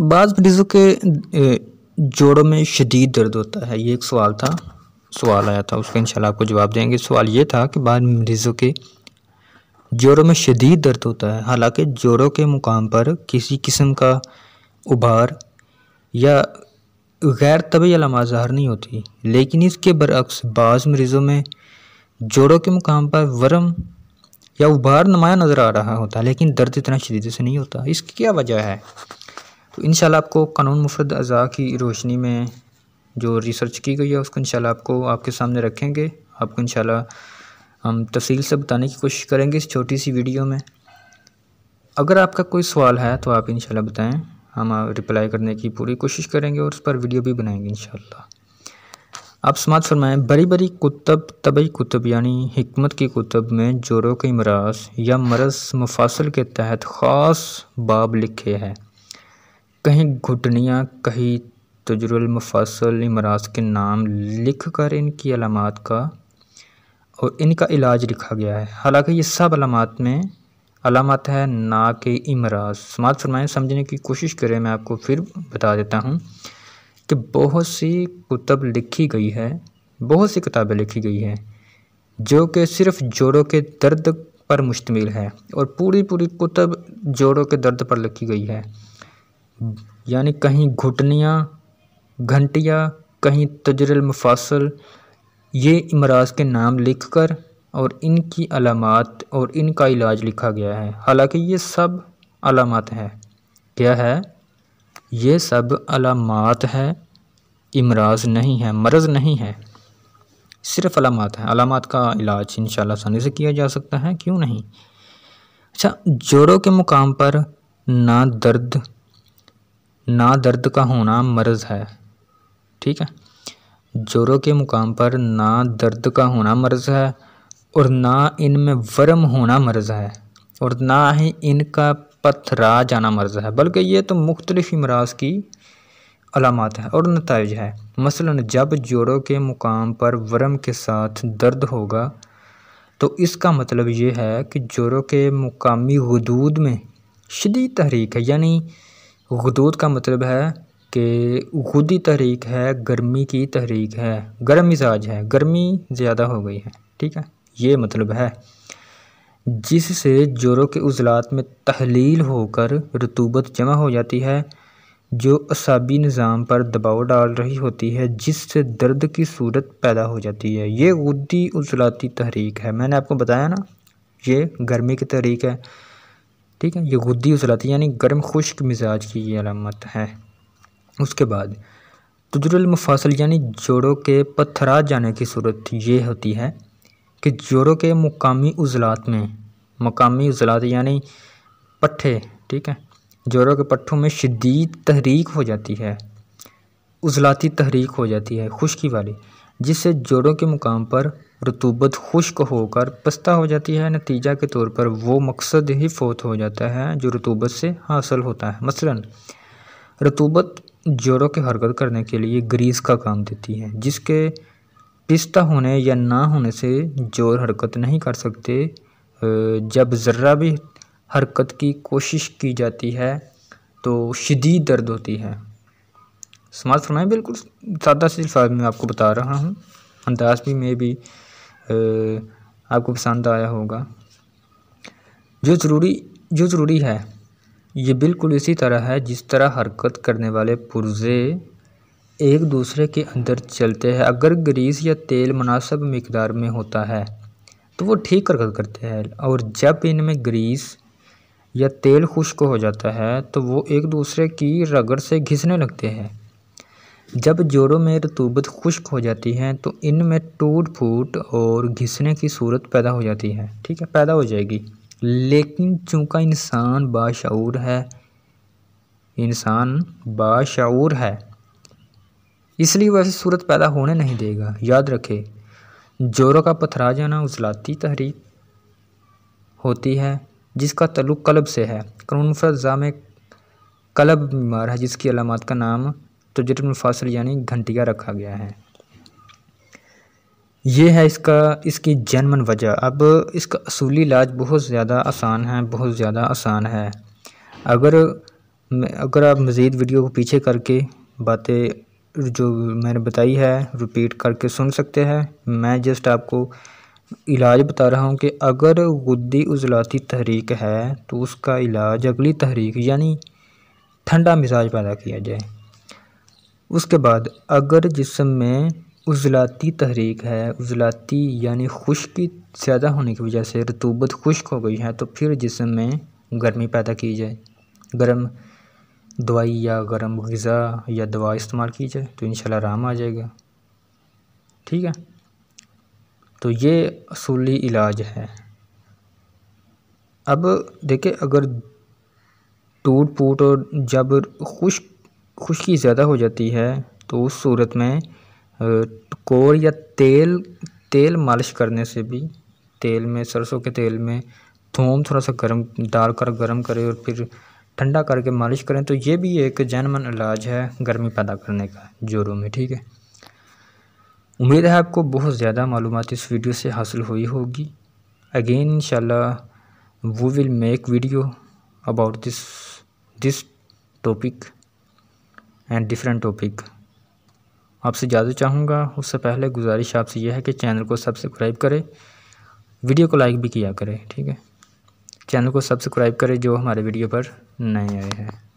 बाज़ मरीज़ों के जोड़ों में शदीद दर्द होता है ये एक सवाल था सवाल आया था उसका इंशाल्लाह आपको जवाब देंगे सवाल ये था कि बाद मरीज़ों के जोड़ों में शदीद दर्द होता है हालांकि जोड़ों के मुकाम पर किसी किस्म का उभार या गैर तबी अलामा ज़ाहर नहीं होती लेकिन इसके बरक्स बाज़ मरीज़ों में जोड़ों के मुकाम पर वरम या उभार नुमाया नज़र आ रहा होता है लेकिन दर्द इतना शदीद से नहीं होता इसकी क्या वजह है तो इन आपको कानून मुफरद अज़ा की रोशनी में जो रिसर्च की गई है उसको इन आपको आपके सामने रखेंगे आपको इन हम तफसील से बताने की कोशिश करेंगे इस छोटी सी वीडियो में अगर आपका कोई सवाल है तो आप इंशाल्लाह बताएं हम रिप्लाई करने की पूरी कोशिश करेंगे और उस पर वीडियो भी बनाएंगे इंशाल्लाह आप समाज फरमाएँ बड़ी बड़ी कुतब तबी कुतब यानी हमत की कुतब में जोरों के मरास या मरस मुफासल के तहत ख़ास बाब लिखे हैं कहीं घुटनियाँ कहीं तजुर्मफसल अमराज के नाम लिख कर इनकी अलामत का और इनका इलाज लिखा गया है हालांकि ये सब अलामत में अलामत है ना के इमराज समाज फरमाएँ समझने की कोशिश करें मैं आपको फिर बता देता हूँ कि बहुत सी कुतब लिखी गई है बहुत सी किताबें लिखी गई हैं जो कि सिर्फ़ जोड़ों के दर्द पर मुश्तमिल है और पूरी पूरी कुतब जोड़ों के दर्द पर लिखी गई है यानी कहीं घुटनियाँ घंटियाँ कहीं तजरल मफासल ये अमराज के नाम लिखकर और इनकी अलामत और इनका इलाज लिखा गया है हालांकि ये सब अलामत है क्या है ये सब अलामत है इमराज नहीं है मरज नहीं है सिर्फ अलामत है अलामत का इलाज इन आसानी से किया जा सकता है क्यों नहीं अच्छा जोड़ों के मुकाम पर ना दर्द ना दर्द का होना मर्ज़ है ठीक है जोरों के मुकाम पर ना दर्द का होना मर्ज़ है और ना इनमें वर्म होना मर्ज़ है और ना ही इनका पथरा जाना मर्ज़ है बल्कि ये तो मुख्तलिफ़ अमराज की अलामत है और नतज है मसलन जब जोड़ों के मुकाम पर वर्म के साथ दर्द होगा तो इसका मतलब ये है कि जोड़ों के मुकामी हदूद में शदी तहरीक है यानी गदूद का मतलब है कि खुदी तहरीक है गर्मी की तहरीक है गर्म मिजाज है गर्मी ज़्यादा हो गई है ठीक है ये मतलब है जिससे जोरों के उजलात में तहलील होकर रतूबत जमा हो जाती है जो असाबी निज़ाम पर दबाव डाल रही होती है जिससे दर्द की सूरत पैदा हो जाती है ये गुद्दी उजलाती तहरीक है मैंने आपको बताया ना ये गर्मी की तहरीक है ठीक है ये गुद्दी उसलाती यानी गर्म खुश्क मिजाज की ये अलामत है उसके बाद तजुरमफासल यानी जोड़ों के पत्थरा जाने की सूरत ये होती है कि जोड़ों के मुकामी उजलात में मकामी उजलात यानी पट्ठे ठीक है जोड़ों के पट्ठों में शदीद तहरीक हो जाती है उजलाती तहरीक हो जाती है खुशकी वाली जिससे जोड़ों के मुकाम पर रतूबत खुश्क होकर पस्ता हो जाती है नतीजा के तौर पर वो मकसद ही फोत हो जाता है जो रतूबत से हासिल होता है मसलन रतूबत जोड़ों की हरकत करने के लिए ग्रीस का काम देती है जिसके पिस्ता होने या ना होने से जोर हरकत नहीं कर सकते जब ज़र्रा भी हरकत की कोशिश की जाती है तो शदीद दर्द होती है समाज फरमाएँ बिल्कुल सादा से अल्फाज में आपको बता रहा हूँ अंदाज भी मैं भी आपको पसंद आया होगा जो ज़रूरी जो ज़रूरी है ये बिल्कुल इसी तरह है जिस तरह हरकत करने वाले पुर्जे एक दूसरे के अंदर चलते हैं अगर ग्रीस या तेल मुनासब मकदार में होता है तो वो ठीक हरकत करते हैं और जब इनमें ग्रीस या तेल खुश्क हो जाता है तो वो एक दूसरे की रगड़ से घिसने लगते हैं जब जोड़ों में रतूबत खुश्क हो जाती है तो इनमें टूट फूट और घिसने की सूरत पैदा हो जाती है ठीक है पैदा हो जाएगी लेकिन चूँकि इंसान बाशूर है इंसान बाशूर है इसलिए वैसी सूरत पैदा होने नहीं देगा याद रखे जोरों का पथरा जाना उजलाती तहरीक होती है जिसका तल्लु कलब से है कानून में कलब बीमार है जिसकी अलामत का नाम तो में फसल यानी घंटिया रखा गया है ये है इसका इसकी जन्मन वजह अब इसका असूली इलाज बहुत ज़्यादा आसान है बहुत ज़्यादा आसान है अगर अगर आप मज़ीद वीडियो को पीछे करके बातें जो मैंने बताई है रिपीट करके सुन सकते हैं मैं जस्ट आपको इलाज बता रहा हूँ कि अगर गुद्दी उजलाती तहरीक है तो उसका इलाज अगली तहरीक यानी ठंडा मिजाज पैदा किया जाए उसके बाद अगर जिसम में उजलाती तहरीक है उजलाती यानी खुश्की ज़्यादा होने की वजह से रतूबत खुश्क हो गई है तो फिर जिसम में गर्मी पैदा की जाए गर्म दवाई या गर्म गज़ा या दवा इस्तेमाल की जाए तो इन आराम आ जाएगा ठीक है तो ये असूली इलाज है अब देखिए अगर टूट फूट और जब खुश्क खुश्की ज़्यादा हो जाती है तो उस सूरत में टकोर या तेल तेल मालिश करने से भी तेल में सरसों के तेल में थूम थोड़ा सा गर्म डालकर गर्म करें और फिर ठंडा करके मालिश करें तो ये भी एक जैनमन इलाज है गर्मी पैदा करने का जोरों में ठीक है उम्मीद है आपको बहुत ज़्यादा मालूम इस वीडियो से हासिल हुई होगी अगेन इंशाल्लाह we will make video about this this topic and different topic आपसे ज़्यादा चाहूँगा उससे पहले गुजारिश आपसे यह है कि चैनल को सब्सक्राइब करें वीडियो को लाइक भी किया करें ठीक है चैनल को सब्सक्राइब करें जो हमारे वीडियो पर नए आए हैं